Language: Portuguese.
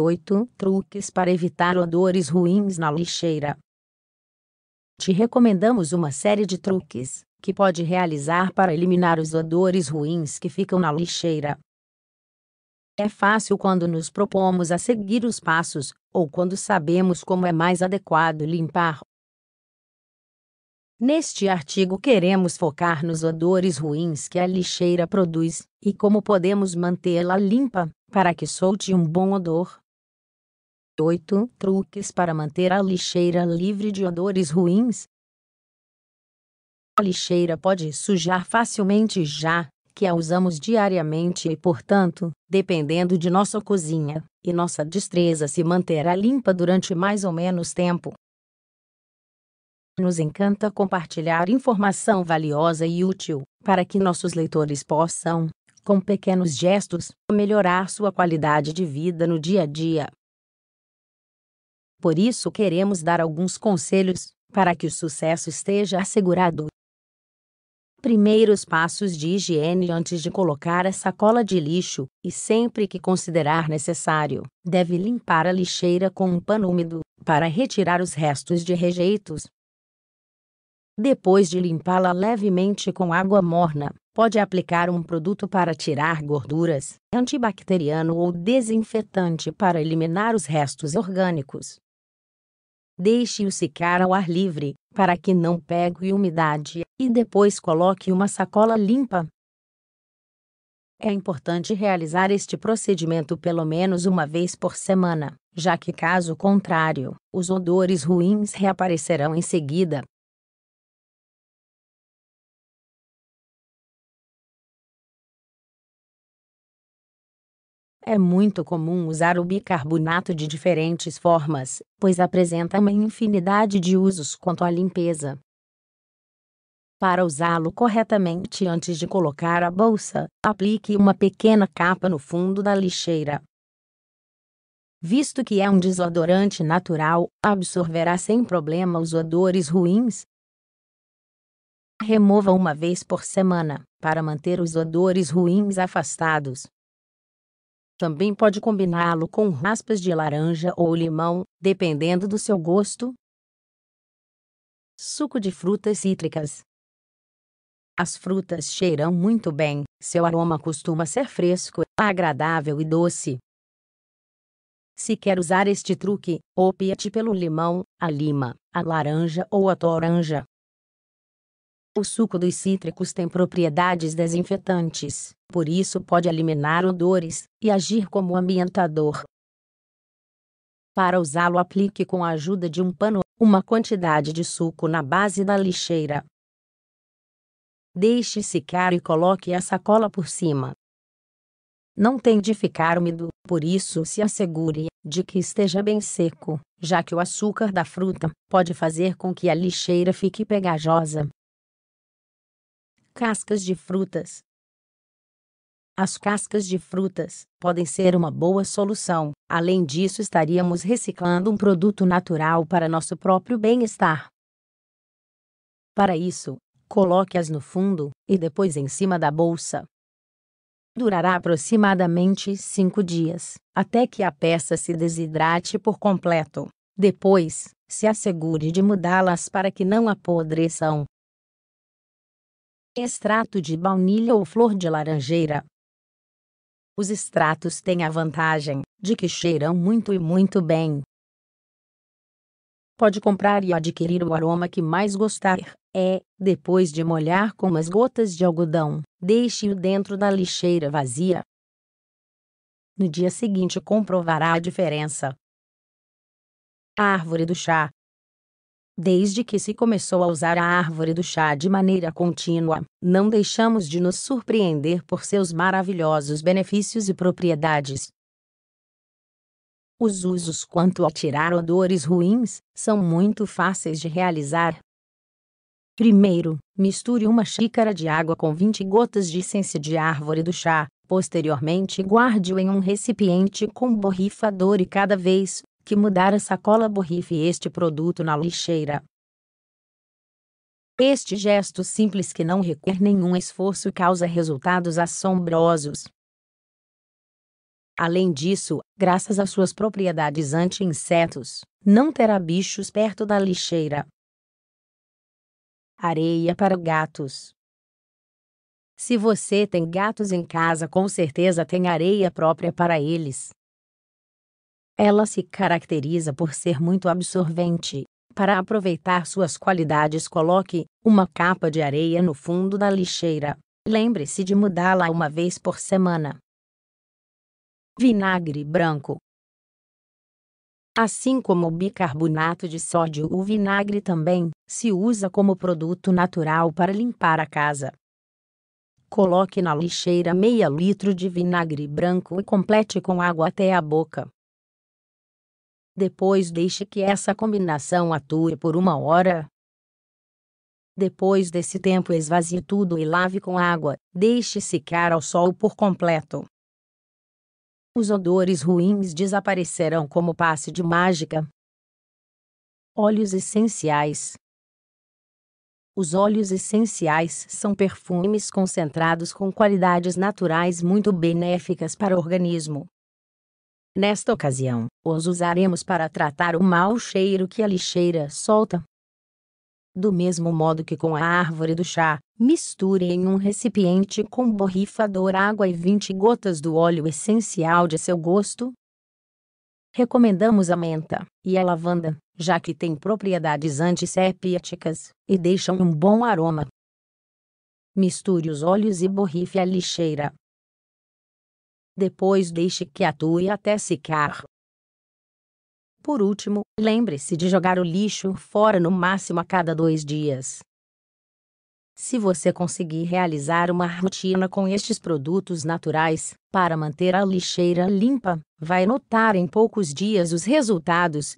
8 truques para evitar odores ruins na lixeira. Te recomendamos uma série de truques que pode realizar para eliminar os odores ruins que ficam na lixeira. É fácil quando nos propomos a seguir os passos ou quando sabemos como é mais adequado limpar. Neste artigo queremos focar nos odores ruins que a lixeira produz e como podemos mantê-la limpa para que solte um bom odor. 8 truques para manter a lixeira livre de odores ruins. A lixeira pode sujar facilmente já que a usamos diariamente e, portanto, dependendo de nossa cozinha e nossa destreza, se manterá limpa durante mais ou menos tempo. Nos encanta compartilhar informação valiosa e útil para que nossos leitores possam, com pequenos gestos, melhorar sua qualidade de vida no dia a dia. Por isso queremos dar alguns conselhos para que o sucesso esteja assegurado. Primeiros passos de higiene antes de colocar a sacola de lixo, e sempre que considerar necessário, deve limpar a lixeira com um pano úmido, para retirar os restos de rejeitos. Depois de limpá-la levemente com água morna, pode aplicar um produto para tirar gorduras, antibacteriano ou desinfetante para eliminar os restos orgânicos. Deixe-o secar ao ar livre, para que não pegue umidade, e depois coloque uma sacola limpa. É importante realizar este procedimento pelo menos uma vez por semana, já que, caso contrário, os odores ruins reaparecerão em seguida. É muito comum usar o bicarbonato de diferentes formas, pois apresenta uma infinidade de usos quanto à limpeza. Para usá-lo corretamente antes de colocar a bolsa, aplique uma pequena capa no fundo da lixeira. Visto que é um desodorante natural, absorverá sem problema os odores ruins. Remova uma vez por semana, para manter os odores ruins afastados. Também pode combiná-lo com raspas de laranja ou limão, dependendo do seu gosto. Suco de frutas cítricas. As frutas cheiram muito bem, seu aroma costuma ser fresco, agradável e doce. Se quer usar este truque, opte pelo limão, a lima, a laranja ou a toranja. O suco dos cítricos tem propriedades desinfetantes, por isso pode eliminar odores e agir como ambientador. Para usá-lo, aplique com a ajuda de um pano uma quantidade de suco na base da lixeira. Deixe secar e coloque a sacola por cima. Não tem de ficar úmido, por isso se assegure de que esteja bem seco, já que o açúcar da fruta pode fazer com que a lixeira fique pegajosa. Cascas de frutas. As cascas de frutas podem ser uma boa solução. Além disso, estaríamos reciclando um produto natural para nosso próprio bem-estar. Para isso, coloque-as no fundo e depois em cima da bolsa. Durará aproximadamente 5 dias, até que a peça se desidrate por completo. Depois, se assegure de mudá-las para que não apodreçam extrato de baunilha ou flor de laranjeira. Os extratos têm a vantagem de que cheiram muito e muito bem. Pode comprar e adquirir o aroma que mais gostar. É, depois de molhar com umas gotas de algodão, deixe-o dentro da lixeira vazia. No dia seguinte comprovará a diferença. A árvore do chá Desde que se começou a usar a árvore do chá de maneira contínua, não deixamos de nos surpreender por seus maravilhosos benefícios e propriedades. Os usos quanto a tirar odores ruins são muito fáceis de realizar. Primeiro, misture uma xícara de água com 20 gotas de essência de árvore do chá, Posteriormente, guarde-o em um recipiente com borrifador e cada vez que mudar a sacola borrife este produto na lixeira. Este gesto simples que não requer nenhum esforço causa resultados assombrosos. Além disso, graças às suas propriedades anti-insetos, não terá bichos perto da lixeira. Areia para gatos. Se você tem gatos em casa, com certeza tem areia própria para eles. Ela se caracteriza por ser muito absorvente. Para aproveitar suas qualidades, coloque uma capa de areia no fundo da lixeira. Lembre-se de mudá-la uma vez por semana. Vinagre branco. Assim como o bicarbonato de sódio, o vinagre também se usa como produto natural para limpar a casa. Coloque na lixeira meia litro de vinagre branco e complete com água até a boca. Depois deixe que essa combinação atue por uma hora. Depois desse tempo, esvazie tudo e lave com água, deixe secar ao sol por completo. Os odores ruins desaparecerão como passe de mágica. Óleos essenciais. Os óleos essenciais são perfumes concentrados com qualidades naturais muito benéficas para o organismo, Nesta ocasião, os usaremos para tratar o mau cheiro que a lixeira solta. Do mesmo modo que com a árvore do chá, misture em um recipiente com borrifador água e 20 gotas do óleo essencial de seu gosto. Recomendamos a menta e a lavanda, já que têm propriedades antissépticas e deixam um bom aroma. Misture os óleos e borrife a lixeira, depois deixe que atue até secar. Por último, lembre-se de jogar o lixo fora no máximo a cada dois dias. Se você conseguir realizar uma rotina com estes produtos naturais, para manter a lixeira limpa, vai notar em poucos dias os resultados